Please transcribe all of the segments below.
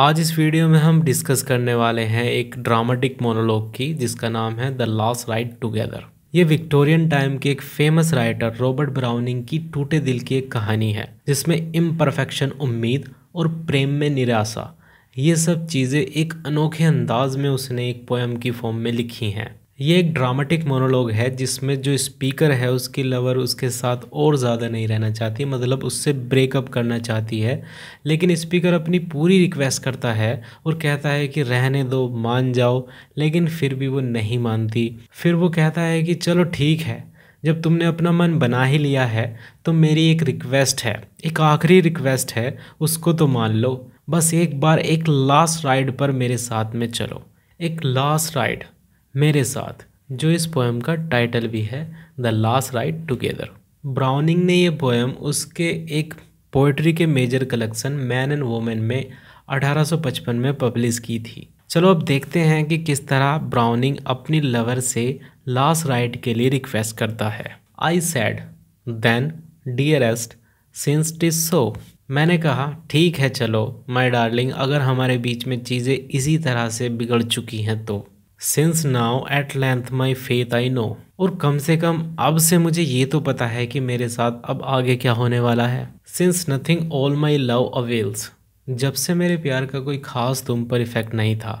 आज इस वीडियो में हम डिस्कस करने वाले हैं एक ड्रामेटिक मोनोलॉग की जिसका नाम है द लास्ट राइट टुगेदर ये विक्टोरियन टाइम के एक फेमस राइटर रॉबर्ट ब्राउनिंग की टूटे दिल की एक कहानी है जिसमें इम्परफेक्शन उम्मीद और प्रेम में निराशा ये सब चीज़ें एक अनोखे अंदाज में उसने एक पोएम की फॉर्म में लिखी हैं ये एक ड्रामेटिक मोनोलॉग है जिसमें जो स्पीकर है उसकी लवर उसके साथ और ज़्यादा नहीं रहना चाहती मतलब उससे ब्रेकअप करना चाहती है लेकिन स्पीकर अपनी पूरी रिक्वेस्ट करता है और कहता है कि रहने दो मान जाओ लेकिन फिर भी वो नहीं मानती फिर वो कहता है कि चलो ठीक है जब तुमने अपना मन बना ही लिया है तो मेरी एक रिक्वेस्ट है एक आखिरी रिक्वेस्ट है उसको तो मान लो बस एक बार एक लास्ट राइड पर मेरे साथ में चलो एक लास्ट राइड मेरे साथ जो इस पोएम का टाइटल भी है the last ride together Browning ने यह पोएम उसके एक पोइट्री के major collection men and women में 1855 में पब्लिश की थी चलो अब देखते हैं कि किस तरह ब्राउनिंग अपनी लवर से लास्ट राइट के लिए रिक्वेस्ट करता है आई सैड देन डियरेस्ट सिंस टिज सो मैंने कहा ठीक है चलो माई डार्लिंग अगर हमारे बीच में चीज़ें इसी तरह से बिगड़ चुकी हैं तो since now at length my faith I know और कम से कम अब से मुझे ये तो पता है कि मेरे साथ अब आगे क्या होने वाला है since nothing all my love avails जब से मेरे प्यार का कोई खास तुम पर इफेक्ट नहीं था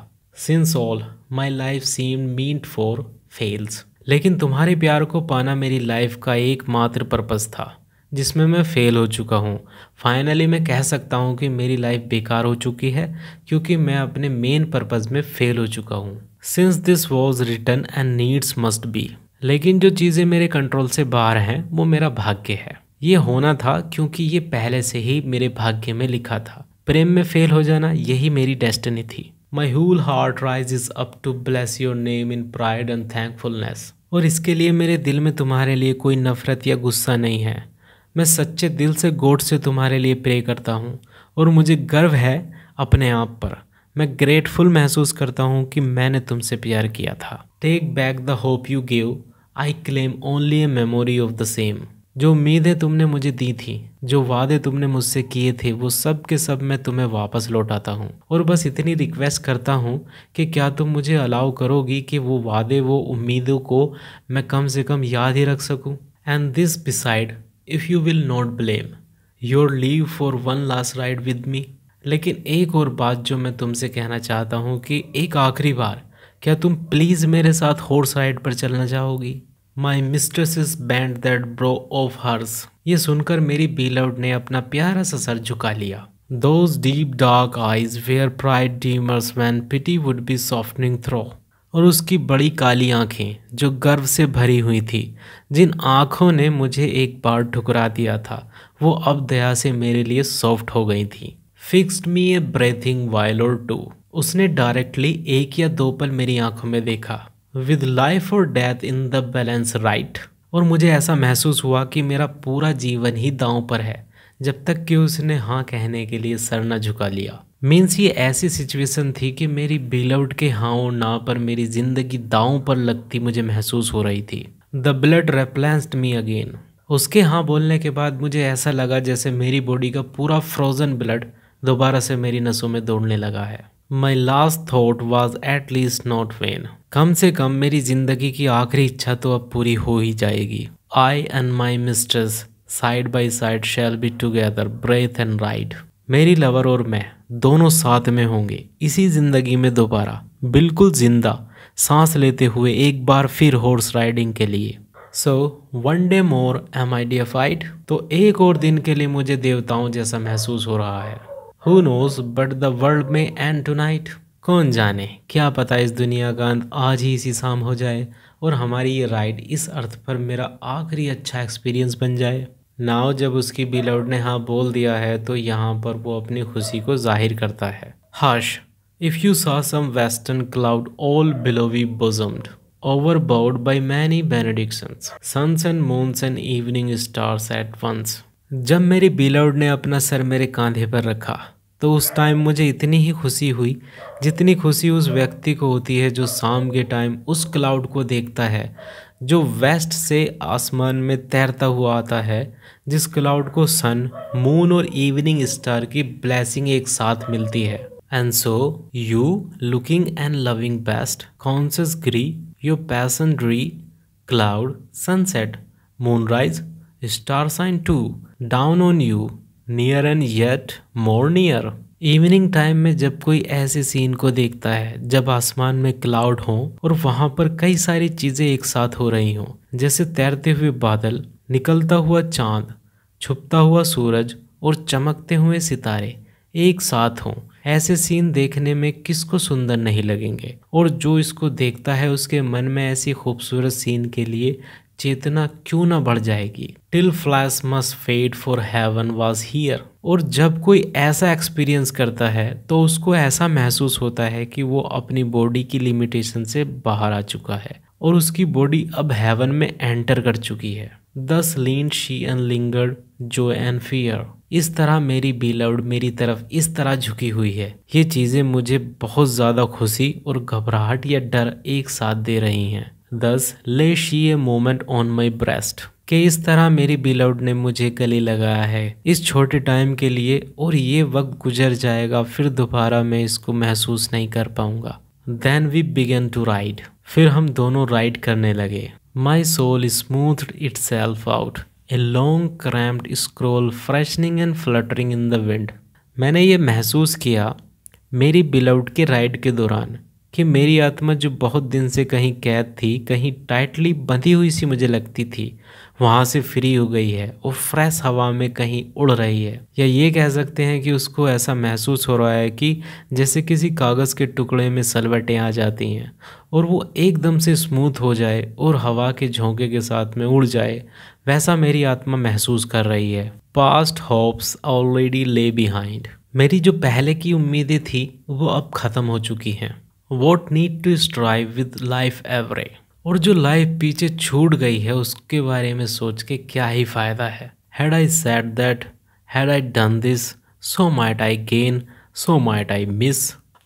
since all my life seem meant for fails लेकिन तुम्हारे प्यार को पाना मेरी लाइफ का एकमात्र पर्पज़ था जिसमें मैं फ़ेल हो चुका हूँ फाइनली मैं कह सकता हूँ कि मेरी लाइफ बेकार हो चुकी है क्योंकि मैं अपने मेन पर्पज़ में फ़ेल हो चुका हूँ since this was return and needs must be लेकिन जो चीज़ें मेरे कंट्रोल से बाहर हैं वो मेरा भाग्य है ये होना था क्योंकि ये पहले से ही मेरे भाग्य में लिखा था प्रेम में फेल हो जाना यही मेरी डेस्टिनी थी my whole heart rise is up to bless your name in pride and thankfulness और इसके लिए मेरे दिल में तुम्हारे लिए कोई नफरत या गुस्सा नहीं है मैं सच्चे दिल से गोड से तुम्हारे लिए प्रे करता हूँ और मुझे गर्व है अपने आप पर मैं ग्रेटफुल महसूस करता हूँ कि मैंने तुमसे प्यार किया था take back the hope you give I claim only a memory of the same जो उम्मीदें तुमने मुझे दी थी जो वादे तुमने मुझसे किए थे वो सब के सब मैं तुम्हें वापस लौटाता हूँ और बस इतनी रिक्वेस्ट करता हूँ कि क्या तुम मुझे अलाउ करोगी कि वो वादे वो उम्मीदों को मैं कम से कम याद ही रख सकूँ and this beside if you will not blame your leave for one last ride with me लेकिन एक और बात जो मैं तुमसे कहना चाहता हूँ कि एक आखिरी बार क्या तुम प्लीज़ मेरे साथ हॉर्स राइड पर चलना चाहोगी my mistress is bent that brow of hers ये सुनकर मेरी बीलवड ने अपना प्यारा सा सर झुका लिया those deep dark eyes where pride demurs when pity would be softening through और उसकी बड़ी काली आँखें जो गर्व से भरी हुई थी जिन आँखों ने मुझे एक बार ठुकरा दिया था वो अब दया से मेरे लिए सॉफ्ट हो गई थी fixed me a breathing while or two उसने डायरेक्टली एक या दो पल मेरी आंखों में देखा with life or death in the balance right और मुझे ऐसा महसूस हुआ कि मेरा पूरा जीवन ही दांव पर है जब तक कि उसने हाँ कहने के लिए सर न झुका लिया मीन्स ये ऐसी सिचुएशन थी कि मेरी बिलवड के हाँ और ना पर मेरी ज़िंदगी दांव पर लगती मुझे महसूस हो रही थी the blood replenished me again उसके हाँ बोलने के बाद मुझे ऐसा लगा जैसे मेरी बॉडी का पूरा फ्रोज़न ब्लड दोबारा से मेरी नसों में दौड़ने लगा है my last thought was at least not vain कम से कम मेरी जिंदगी की आखिरी इच्छा तो अब पूरी हो ही जाएगी I and my mistress side by side shall be together breathe and ride मेरी लवर और मैं दोनों साथ में होंगे इसी जिंदगी में दोबारा बिल्कुल जिंदा सांस लेते हुए एक बार फिर हॉर्स राइडिंग के लिए so one day more am I deified तो एक और दिन के लिए मुझे देवताओं जैसा महसूस हो रहा है who knows but the world में एंड टू नाइट कौन जाने क्या पता इस दुनिया का अंत आज ही इसी शाम हो जाए और हमारी ये राइड इस अर्थ पर मेरा आखिरी अच्छा एक्सपीरियंस बन जाए नाव जब उसकी बिलोड ने हाँ बोल दिया है तो यहाँ पर वो अपनी खुशी को जाहिर करता है hush if you saw some cloud all billowy bosomed over bowed by many benedictions suns and moons and evening stars at once जब मेरी बिलौड ने अपना सर मेरे कांधे पर रखा तो उस टाइम मुझे इतनी ही खुशी हुई जितनी खुशी उस व्यक्ति को होती है जो शाम के टाइम उस क्लाउड को देखता है जो वेस्ट से आसमान में तैरता हुआ आता है जिस क्लाउड को सन मून और इवनिंग स्टार की ब्लेसिंग एक साथ मिलती है and so you looking and loving best conscious grew your passion drew cloud sunset moonrise star shine too down on you near and yet more near evening time में जब कोई ऐसे scene को देखता है जब आसमान में क्लाउड हो और वहां पर कई सारी चीजें एक साथ हो रही हों जैसे तैरते हुए बादल निकलता हुआ चांद छुपता हुआ सूरज और चमकते हुए सितारे एक साथ हों ऐसे सीन देखने में किसको सुंदर नहीं लगेंगे और जो इसको देखता है उसके मन में ऐसी खूबसूरत सीन के लिए चेतना क्यों ना बढ़ जाएगी till flesh must fade for heaven was here और जब कोई ऐसा एक्सपीरियंस करता है तो उसको ऐसा महसूस होता है कि वो अपनी बॉडी की लिमिटेशन से बाहर आ चुका है और उसकी बॉडी अब हेवन में एंटर कर चुकी है thus lean she and lingered joy and fear इस तरह मेरी बीलवड मेरी तरफ इस तरह झुकी हुई है ये चीज़ें मुझे बहुत ज़्यादा खुशी और घबराहट या डर एक साथ दे रही हैं thus lay she a moment on my breast के इस तरह मेरी बिलउड ने मुझे गले लगाया है इस छोटे टाइम के लिए और ये वक्त गुजर जाएगा फिर दोबारा मैं इसको महसूस नहीं कर पाऊंगा then we begin to ride फिर हम दोनों राइड करने लगे my soul smooth itself out a long cramped scroll freshening and fluttering in the wind मैंने ये महसूस किया मेरी बिलउड के राइड के दौरान कि मेरी आत्मा जो बहुत दिन से कहीं कैद थी कहीं टाइटली बंधी हुई सी मुझे लगती थी वहाँ से फ्री हो गई है और फ्रेश हवा में कहीं उड़ रही है या ये कह सकते हैं कि उसको ऐसा महसूस हो रहा है कि जैसे किसी कागज़ के टुकड़े में सलवटें आ जाती हैं और वो एकदम से स्मूथ हो जाए और हवा के झोंके के साथ में उड़ जाए वैसा मेरी आत्मा महसूस कर रही है past hopes already lay behind मेरी जो पहले की उम्मीदें थी वो अब ख़त्म हो चुकी हैं what need to strive with life awry और जो लाइफ पीछे छूट गई है उसके बारे में सोच के क्या ही फ़ायदा है had I said that had I done this so might I gain so might I miss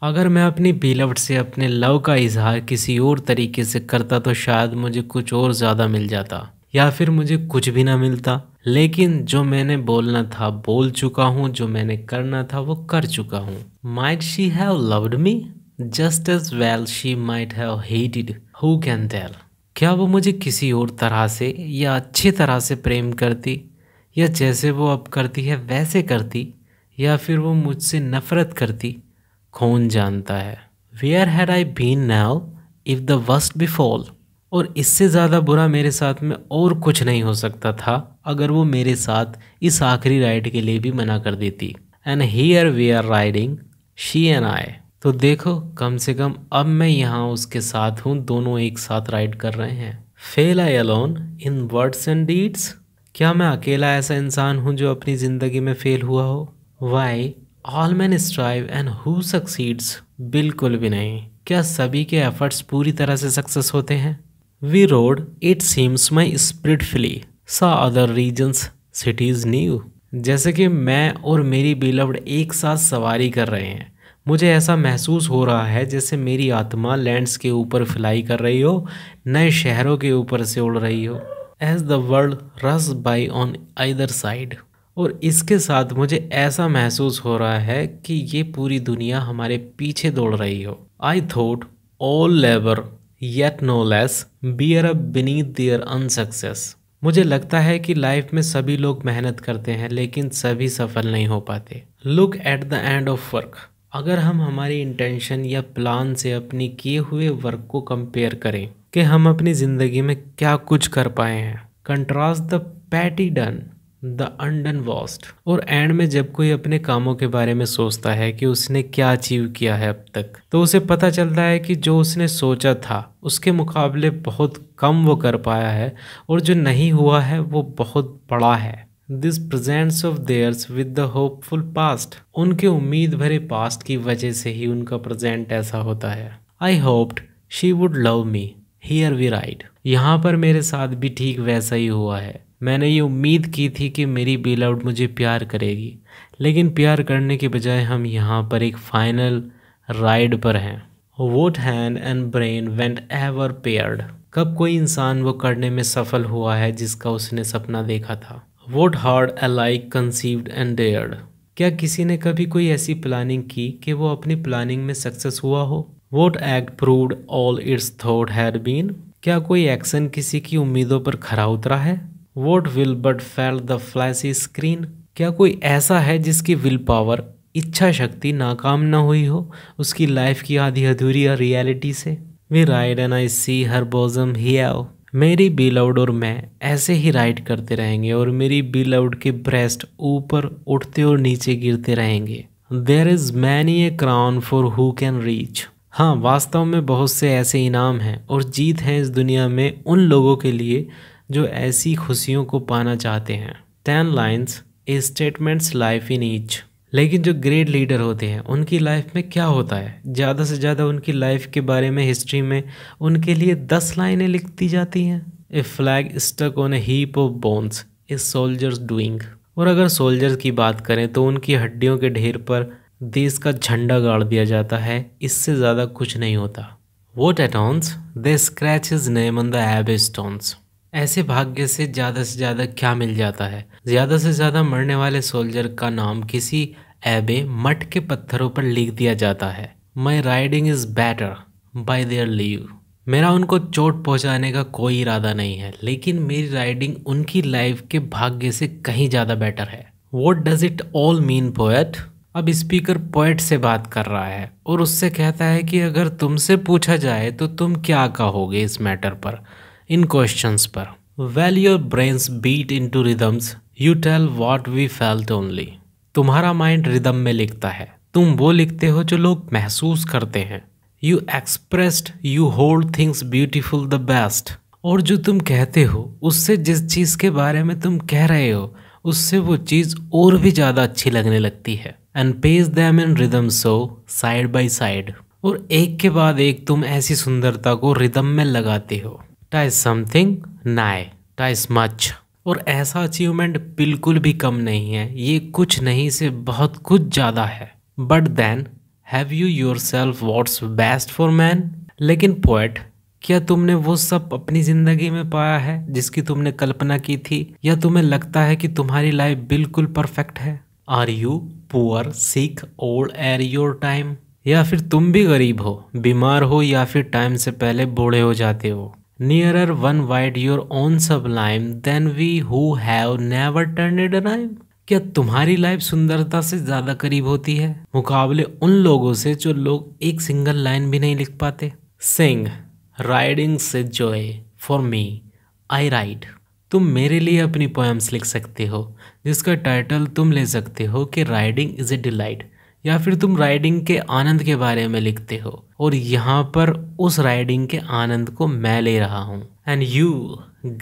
अगर मैं अपनी बिलवट से अपने लव का इजहार किसी और तरीके से करता तो शायद मुझे कुछ और ज़्यादा मिल जाता या फिर मुझे कुछ भी ना मिलता लेकिन जो मैंने बोलना था बोल चुका हूँ जो मैंने करना था वो कर चुका हूँ might she have loved me just as well she might have hated who can tell क्या वो मुझे किसी और तरह से या अच्छी तरह से प्रेम करती या जैसे वो अब करती है वैसे करती या फिर वो मुझसे नफरत करती कौन जानता है where had I been now if the worst befall और इससे ज़्यादा बुरा मेरे साथ में और कुछ नहीं हो सकता था अगर वो मेरे साथ इस आखिरी राइड के लिए भी मना कर देती and here we are riding she and I तो देखो कम से कम अब मैं यहाँ उसके साथ हूँ दोनों एक साथ राइड कर रहे हैं fail I alone in words and deeds क्या मैं अकेला ऐसा इंसान हूँ जो अपनी ज़िंदगी में फ़ेल हुआ हो why all man strive and who succeeds बिल्कुल भी नहीं क्या सभी के एफर्ट्स पूरी तरह से सक्सेस होते हैं we rode it seems my spirit flew saw other regions cities new जैसे कि मैं और मेरी बिलवड एक साथ सवारी कर रहे हैं मुझे ऐसा महसूस हो रहा है जैसे मेरी आत्मा लैंड्स के ऊपर फ्लाई कर रही हो नए शहरों के ऊपर से उड़ रही हो as the world rushed by on either side और इसके साथ मुझे ऐसा महसूस हो रहा है कि ये पूरी दुनिया हमारे पीछे दौड़ रही हो I thought all labour yet no less bear up beneath their unsuccess मुझे लगता है कि लाइफ में सभी लोग मेहनत करते हैं लेकिन सभी सफल नहीं हो पाते look at the end of work अगर हम हमारी इंटेंशन या प्लान से अपनी किए हुए वर्क को कंपेयर करें कि हम अपनी ज़िंदगी में क्या कुछ कर पाए हैं contrast the petty done the undone vast और एंड में जब कोई अपने कामों के बारे में सोचता है कि उसने क्या अचीव किया है अब तक तो उसे पता चलता है कि जो उसने सोचा था उसके मुकाबले बहुत कम वो कर पाया है और जो नहीं हुआ है वो बहुत बड़ा है this presents of theirs with the hopeful past उनके उम्मीद भरे पास्ट की वजह से ही उनका प्रजेंट ऐसा होता है I hoped she would love me here we ride यहाँ पर मेरे साथ भी ठीक वैसा ही हुआ है मैंने ये उम्मीद की थी कि मेरी बीलाउड मुझे प्यार करेगी लेकिन प्यार करने के बजाय हम यहाँ पर एक फाइनल राइड पर हैं what hand and brain went ever paired कब कोई इंसान वो करने में सफल हुआ है जिसका उसने सपना देखा था what heart alike conceived and dared क्या किसी ने कभी कोई ऐसी प्लानिंग की कि वो अपनी प्लानिंग में सक्सेस हुआ हो what act prove all its thought had been क्या कोई एक्शन किसी की उम्मीदों पर खरा उतरा है what will but fail the fleshly screen क्या कोई ऐसा है जिसकी विल पावर इच्छा शक्ति नाकाम ना हुई हो उसकी लाइफ की आधी अधूरी और रियलिटी से we ride and I see her bosom ही आओ मेरी बी लाउड और मैं ऐसे ही राइड करते रहेंगे और मेरी बी लाउड के ब्रेस्ट ऊपर उठते और नीचे गिरते रहेंगे there is many a crown for who can reach हाँ वास्तव में बहुत से ऐसे इनाम हैं और जीत हैं इस दुनिया में उन लोगों के लिए जो ऐसी खुशियों को पाना चाहते हैं ten lines a statements life in each लेकिन जो ग्रेट लीडर होते हैं उनकी लाइफ में क्या होता है ज़्यादा से ज़्यादा उनकी लाइफ के बारे में हिस्ट्री में उनके लिए दस लाइनें लिख दी जाती हैं a flag stuck on a heap of bones a soldiers doing और अगर सोल्जर्स की बात करें तो उनकी हड्डियों के ढेर पर देश का झंडा गाड़ दिया जाता है इससे ज़्यादा कुछ नहीं होता वो what atones they scratch his name on the abbey stones ऐसे भाग्य से ज़्यादा से ज़्यादा क्या मिल जाता है ज़्यादा से ज़्यादा मरने वाले सोल्जर का नाम किसी ऐबे मठ के पत्थरों पर लिख दिया जाता है my riding is better by their leave मेरा उनको चोट पहुंचाने का कोई इरादा नहीं है लेकिन मेरी राइडिंग उनकी लाइफ के भाग्य से कहीं ज़्यादा बेटर है what does it all mean poet अब स्पीकर पोएट से बात कर रहा है और उससे कहता है कि अगर तुमसे पूछा जाए तो तुम क्या कहोगे इस मैटर पर इन क्वेश्चन पर well your brains beat into rhythms you tell what we felt only तुम्हारा माइंड रिदम में लिखता है तुम वो लिखते हो जो लोग महसूस करते हैं you expressed you hold things beautiful the best और जो तुम कहते हो उससे जिस चीज़ के बारे में तुम कह रहे हो उससे वो चीज़ और भी ज़्यादा अच्छी लगने लगती है and page them in rhythm so side by side और एक के बाद एक तुम ऐसी सुंदरता को रिदम में लगाते हो tie something nigh nigh much और ऐसा अचीवमेंट बिल्कुल भी कम नहीं है ये कुछ नहीं से बहुत कुछ ज़्यादा है but then have you yourself what's best for man लेकिन पोएट क्या तुमने वो सब अपनी ज़िंदगी में पाया है जिसकी तुमने कल्पना की थी या तुम्हें लगता है कि तुम्हारी लाइफ बिल्कुल परफेक्ट है are you poor sick old ere your time या फिर तुम भी गरीब हो बीमार हो या फिर टाइम से पहले बूढ़े हो जाते हो nearer one wide your own sublime than we who have never turned a dime क्या तुम्हारी लाइफ सुंदरता से ज्यादा करीब होती है मुकाबले उन लोगों से जो लोग एक सिंगल लाइन भी नहीं लिख पाते sing riding's joy for me I ride तुम मेरे लिए अपनी पोएम्स लिख सकते हो जिसका टाइटल तुम ले सकते हो कि राइडिंग इज ए डिलाइट या फिर तुम राइडिंग के आनंद के बारे में लिखते हो और यहाँ पर उस राइडिंग के आनंद को मैं ले रहा हूँ एंड यू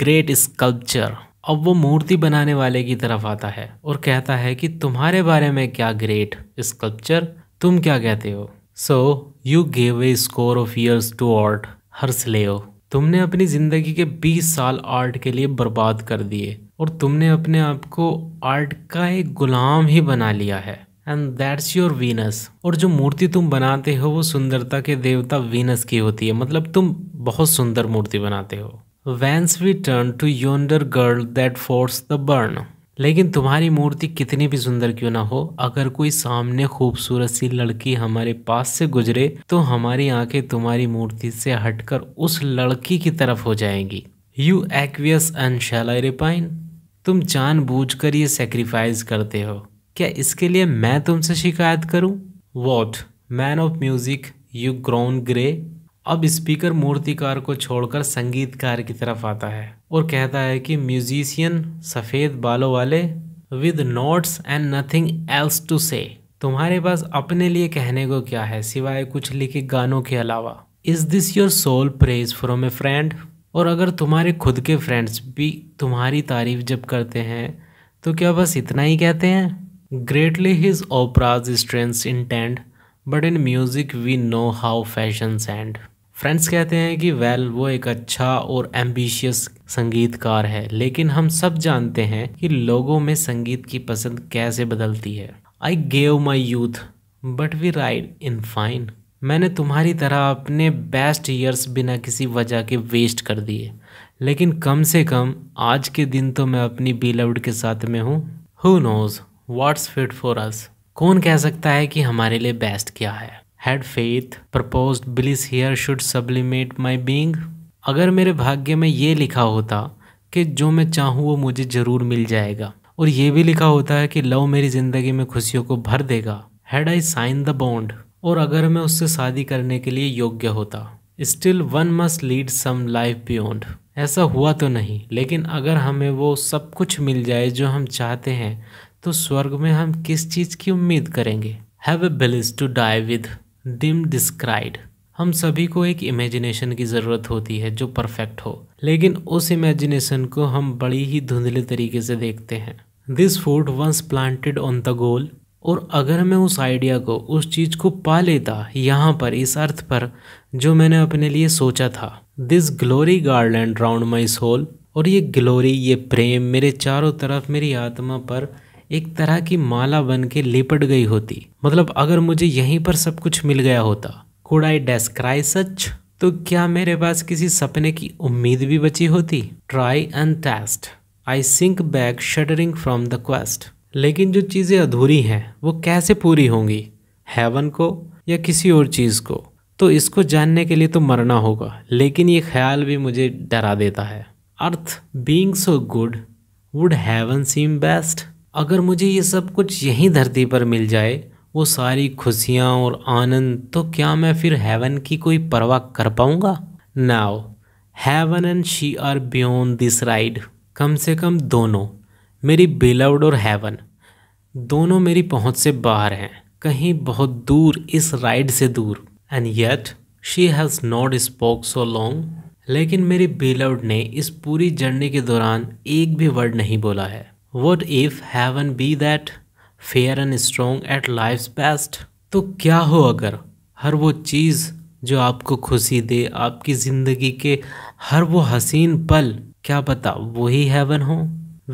ग्रेट स्कल्पचर अब वो मूर्ति बनाने वाले की तरफ आता है और कहता है कि तुम्हारे बारे में क्या ग्रेट स्कल्पचर तुम क्या कहते हो so you gave a score of years to art hers लेओ तुमने अपनी ज़िंदगी के 20 साल आर्ट के लिए बर्बाद कर दिए और तुमने अपने आप को आर्ट का एक गुलाम ही बना लिया है एंड दैट्स योर वीनस और जो मूर्ति तुम बनाते हो वो सुंदरता के देवता वीनस की होती है मतलब तुम बहुत सुंदर मूर्ति बनाते हो whence we turn to yonder girl that fords the burn लेकिन तुम्हारी मूर्ति कितनी भी सुंदर क्यों ना हो अगर कोई सामने खूबसूरत सी लड़की हमारे पास से गुजरे तो हमारी आंखें तुम्हारी मूर्ति से हटकर उस लड़की की तरफ हो जाएंगी you acquiesce and shall I repine तुम जानबूझकर ये सेक्रीफाइस करते हो क्या इसके लिए मैं तुमसे शिकायत करूं? What man of music you grown grey अब स्पीकर मूर्तिकार को छोड़कर संगीतकार की तरफ आता है और कहता है कि म्यूजिशियन सफ़ेद बालों वाले with notes and nothing else to say तुम्हारे पास अपने लिए कहने को क्या है सिवाय कुछ लिखे गानों के अलावा is this your sole praise from a friend और अगर तुम्हारे खुद के फ्रेंड्स भी तुम्हारी तारीफ जब करते हैं तो क्या बस इतना ही कहते हैं Greatly his operas strengths intend, but in music we know how fashion end friends कहते हैं कि वेल well, वो एक अच्छा और एम्बिशियस संगीतकार है लेकिन हम सब जानते हैं कि लोगों में संगीत की पसंद कैसे बदलती है I gave my youth but we ride in fine मैंने तुम्हारी तरह अपने बेस्ट ईयर्स बिना किसी वजह के वेस्ट कर दिए लेकिन कम से कम आज के दिन तो मैं अपनी बीलवड के साथ में हूँ who knows what's fit for us कौन कह सकता है कि हमारे लिए बेस्ट क्या है had faith propose bliss here should sublimate my being अगर मेरे भाग्य में ये लिखा होता कि जो मैं चाहूँ वो मुझे ज़रूर मिल जाएगा और ये भी लिखा होता है कि लव मेरी ज़िंदगी में खुशियों को भर देगा had I sign the bond और अगर मैं उससे शादी करने के लिए योग्य होता still one must lead some life beyond ऐसा हुआ तो नहीं लेकिन अगर हमें वो सब कुछ मिल जाए जो हम चाहते हैं तो स्वर्ग में हम किस चीज़ की उम्मीद करेंगे have a bliss to die with dim descried हम सभी को एक इमेजिनेशन की ज़रूरत होती है जो परफेक्ट हो लेकिन उस इमेजिनेशन को हम बड़ी ही धुंधले तरीके से देखते हैं this food once planted on the goal और अगर मैं उस आइडिया को उस चीज़ को पा लेता यहाँ पर इस अर्थ पर जो मैंने अपने लिए सोचा था this glory garden round my soul और ये ग्लोरी ये प्रेम मेरे चारों तरफ मेरी आत्मा पर एक तरह की माला बन के लिपट गई होती मतलब अगर मुझे यहीं पर सब कुछ मिल गया होता कुड आई डेस्क्राई सच तो क्या मेरे पास किसी सपने की उम्मीद भी बची होती try and test I sink back shuddering from the quest लेकिन जो चीज़ें अधूरी हैं वो कैसे पूरी होंगी हेवन को या किसी और चीज़ को तो इसको जानने के लिए तो मरना होगा लेकिन ये ख्याल भी मुझे डरा देता है earth being so good would heaven seem best अगर मुझे ये सब कुछ यहीं धरती पर मिल जाए वो सारी खुशियाँ और आनंद तो क्या मैं फिर हेवन की कोई परवाह कर पाऊँगा now heaven and she are beyond this ride कम से कम दोनों मेरी बिलवड और हेवन दोनों मेरी पहुँच से बाहर हैं कहीं बहुत दूर इस राइड से दूर and yet she has not spoke so long लेकिन मेरी बिलवड ने इस पूरी जर्नी के दौरान एक भी वर्ड नहीं बोला है what if heaven be that fair and strong at life best तो क्या हो अगर हर वो चीज़ जो आपको खुशी दे आपकी ज़िंदगी के हर वो हसीन पल क्या पता वही हैवन हो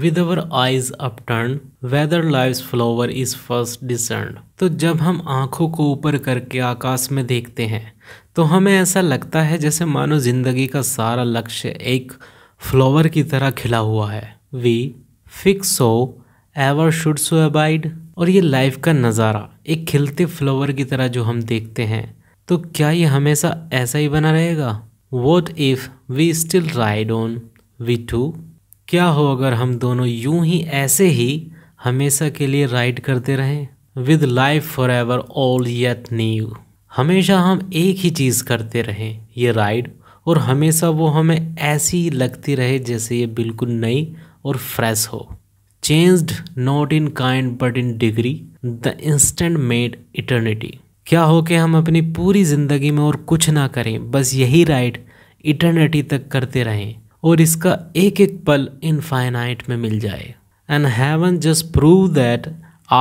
with our eyes upturn whether live flower is first discern तो जब हम आँखों को ऊपर करके आकाश में देखते हैं तो हमें ऐसा लगता है जैसे मानो जिंदगी का सारा लक्ष्य एक फ्लावर की तरह खिला हुआ है वी फिक्स हो एवर शुड सो अबाइड और ये लाइफ का नज़ारा एक खिलते फ्लावर की तरह जो हम देखते हैं तो क्या ये हमेशा ऐसा ही बना रहेगा what if we still ride on we two क्या हो अगर हम दोनों यूं ही ऐसे ही हमेशा के लिए राइड करते रहें with life for ever all yet new हमेशा हम एक ही चीज़ करते रहें ये राइड और हमेशा वो हमें ऐसी लगती रहे जैसे ये बिल्कुल नई और फ्रेश हो changed not in kind but in degree the instant made eternity क्या हो कि हम अपनी पूरी ज़िंदगी में और कुछ ना करें बस यही राइड इटर्निटी तक करते रहें और इसका एक एक पल इनफाइनाइट में मिल जाए and heaven just prove that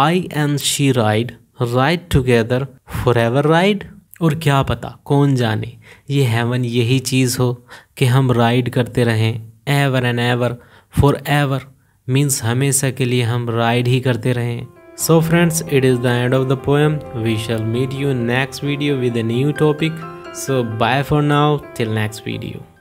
I and she ride ride together for ever ride और क्या पता कौन जाने ये हैवन यही चीज़ हो कि हम राइड करते रहें ever and ever for ever means हमेशा के लिए हम राइड ही करते रहें so friends it is the end of the poem we shall meet you next video with a new topic so bye for now till next video